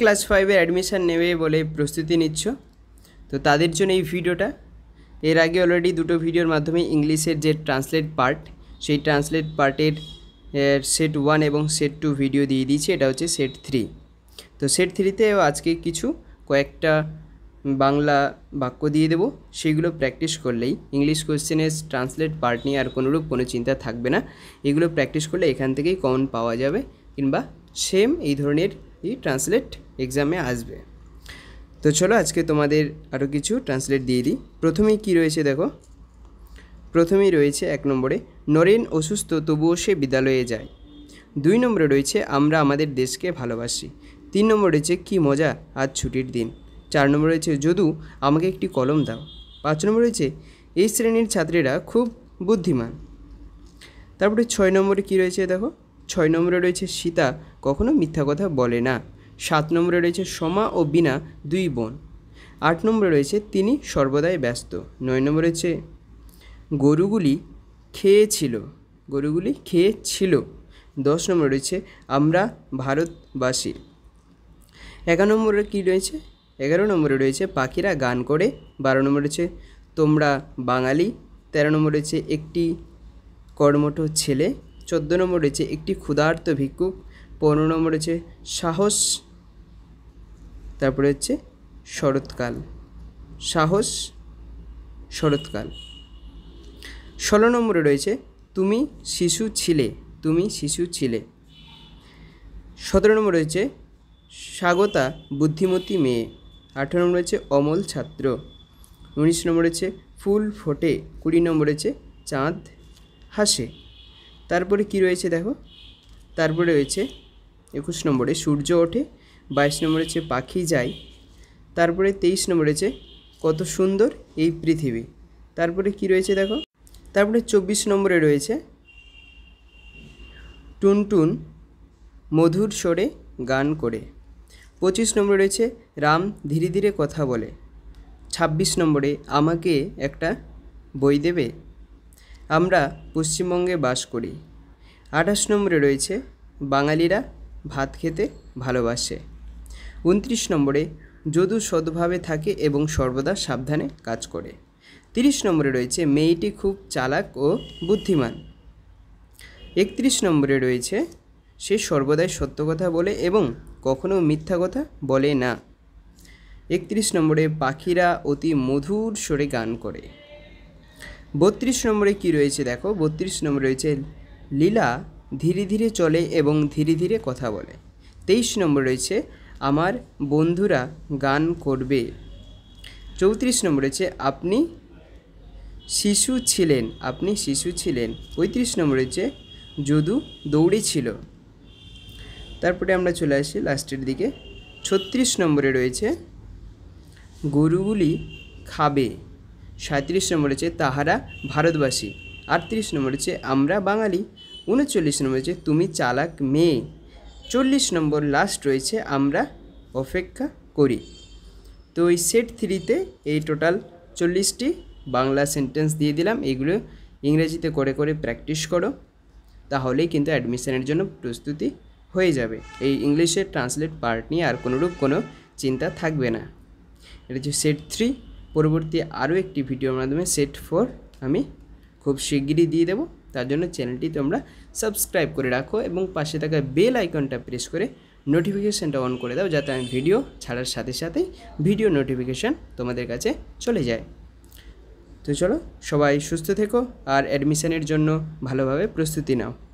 class ফাইভে admission নেবে বলে প্রস্তুতি নিচ্ছ তো তাদের জন্য এই ভিডিওটা এর আগে অলরেডি দুটো ভিডিওর মাধ্যমে ইংলিশের যে ট্রান্সলেট পার্ট সেই ট্রান্সলেট পার্টের সেট ওয়ান এবং সেট টু ভিডিও দিয়ে দিয়েছি এটা হচ্ছে সেট থ্রি তো সেট থ্রিতেও আজকে কিছু কয়েকটা বাংলা বাক্য দিয়ে দেবো সেগুলো প্র্যাকটিস করলেই ইংলিশ কোয়েশ্চেনের ট্রান্সলেট পার্ট নিয়ে আর কোনোরূপ কোনো চিন্তা থাকবে না এগুলো প্র্যাকটিস করলে এখান থেকেই কমন পাওয়া যাবে কিংবা সেম এই ধরনের ই ট্রান্সলেট এক্সামে আসবে তো চলো আজকে তোমাদের আরও কিছু ট্রান্সলেট দিয়ে দিই প্রথমেই কি রয়েছে দেখো প্রথমেই রয়েছে এক নম্বরে নরেন অসুস্থ তবুও সে বিদ্যালয়ে যায় দুই নম্বরে রয়েছে আমরা আমাদের দেশকে ভালোবাসি তিন নম্বর রয়েছে কি মজা আজ ছুটির দিন চার নম্বর রয়েছে যদু আমাকে একটি কলম দাও পাঁচ নম্বর রয়েছে এই শ্রেণীর ছাত্রীরা খুব বুদ্ধিমান তারপরে ছয় নম্বরে কি রয়েছে দেখো ছয় নম্বরে রয়েছে সীতা কখনো মিথ্যা কথা বলে না সাত নম্বরে রয়েছে সমা ও বিনা দুই বোন আট নম্বরে রয়েছে তিনি সর্বদাই ব্যস্ত নয় নম্বরে রয়েছে গরুগুলি খেয়েছিল গরুগুলি খেয়েছিল দশ নম্বরে রয়েছে আমরা ভারতবাসী এগারো নম্বরে কী রয়েছে এগারো নম্বরে রয়েছে পাখিরা গান করে বারো নম্বরে রয়েছে তোমরা বাঙালি তেরো নম্বরে রয়েছে একটি কর্মঠ ছেলে চোদ্দো নম্বর রয়েছে একটি ক্ষুধার্ত ভিক্ষুক পনেরো নম্বর রয়েছে সাহস তারপরে হচ্ছে শরৎকাল সাহস শরৎকাল ষোলো নম্বরে রয়েছে তুমি শিশু ছিলে তুমি শিশু ছিলে সতেরো নম্বর রয়েছে স্বাগতা বুদ্ধিমতী মেয়ে আঠেরো নম্বর রয়েছে অমল ছাত্র উনিশ নম্বর রয়েছে ফুল ফোটে কুড়ি নম্বর রয়েছে চাঁদ হাসে তারপরে কি রয়েছে দেখো তারপরে রয়েছে একুশ নম্বরে সূর্য ওঠে বাইশ নম্বরে হচ্ছে পাখি যায় তারপরে তেইশ নম্বরে হচ্ছে কত সুন্দর এই পৃথিবী তারপরে কি রয়েছে দেখো তারপরে চব্বিশ নম্বরে রয়েছে টুনটুন মধুর স্বরে গান করে পঁচিশ নম্বরে রয়েছে রাম ধীরে ধীরে কথা বলে ছাব্বিশ নম্বরে আমাকে একটা বই দেবে আমরা পশ্চিমবঙ্গে বাস করি আঠাশ নম্বরে রয়েছে বাঙালিরা ভাত খেতে ভালোবাসে উনত্রিশ নম্বরে যদু সদ্ভাবে থাকে এবং সর্বদা সাবধানে কাজ করে তিরিশ নম্বরে রয়েছে মেয়েটি খুব চালাক ও বুদ্ধিমান একত্রিশ নম্বরে রয়েছে সে সর্বদাই সত্য কথা বলে এবং কখনো মিথ্যা কথা বলে না একত্রিশ নম্বরে পাখিরা অতি মধুর স্বরে গান করে বত্রিশ নম্বরে কি রয়েছে দেখো বত্রিশ নম্বরে রয়েছে লীলা ধীরে ধীরে চলে এবং ধীরে ধীরে কথা বলে তেইশ নম্বর রয়েছে আমার বন্ধুরা গান করবে চৌত্রিশ নম্বর রয়েছে আপনি শিশু ছিলেন আপনি শিশু ছিলেন পঁয়ত্রিশ নম্বর রয়েছে যদু দৌড়েছিল তারপরে আমরা চলে আসি লাস্টের দিকে ছত্রিশ নম্বরে রয়েছে গরুগুলি খাবে সাঁত্রিশ নম্বর হচ্ছে তাহারা ভারতবাসী আটত্রিশ নম্বর হচ্ছে আমরা বাঙালি উনচল্লিশ নম্বর হচ্ছে তুমি চালাক মেয়ে চল্লিশ নম্বর লাস্ট রয়েছে আমরা অপেক্ষা করি তো এই সেট থ্রিতে এই টোটাল চল্লিশটি বাংলা সেন্টেন্স দিয়ে দিলাম এগুলো ইংরেজিতে করে করে প্র্যাকটিস করো তাহলেই কিন্তু অ্যাডমিশনের জন্য প্রস্তুতি হয়ে যাবে এই ইংলিশের ট্রান্সলেট পার্ট নিয়ে আর কোনোরূপ কোনো চিন্তা থাকবে না এটা হচ্ছে সেট থ্রি পরবর্তী আরও একটি ভিডিওর মাধ্যমে সেট ফোর আমি খুব শিগগিরই দিয়ে দেবো তার জন্য চ্যানেলটি তোমরা সাবস্ক্রাইব করে রাখো এবং পাশে থাকা বেল আইকনটা প্রেস করে নোটিফিকেশানটা অন করে দাও যাতে আমি ভিডিও ছাড়ার সাথে সাথেই ভিডিও নোটিফিকেশান তোমাদের কাছে চলে যায় তো চলো সবাই সুস্থ থেকো আর অ্যাডমিশানের জন্য ভালোভাবে প্রস্তুতি নাও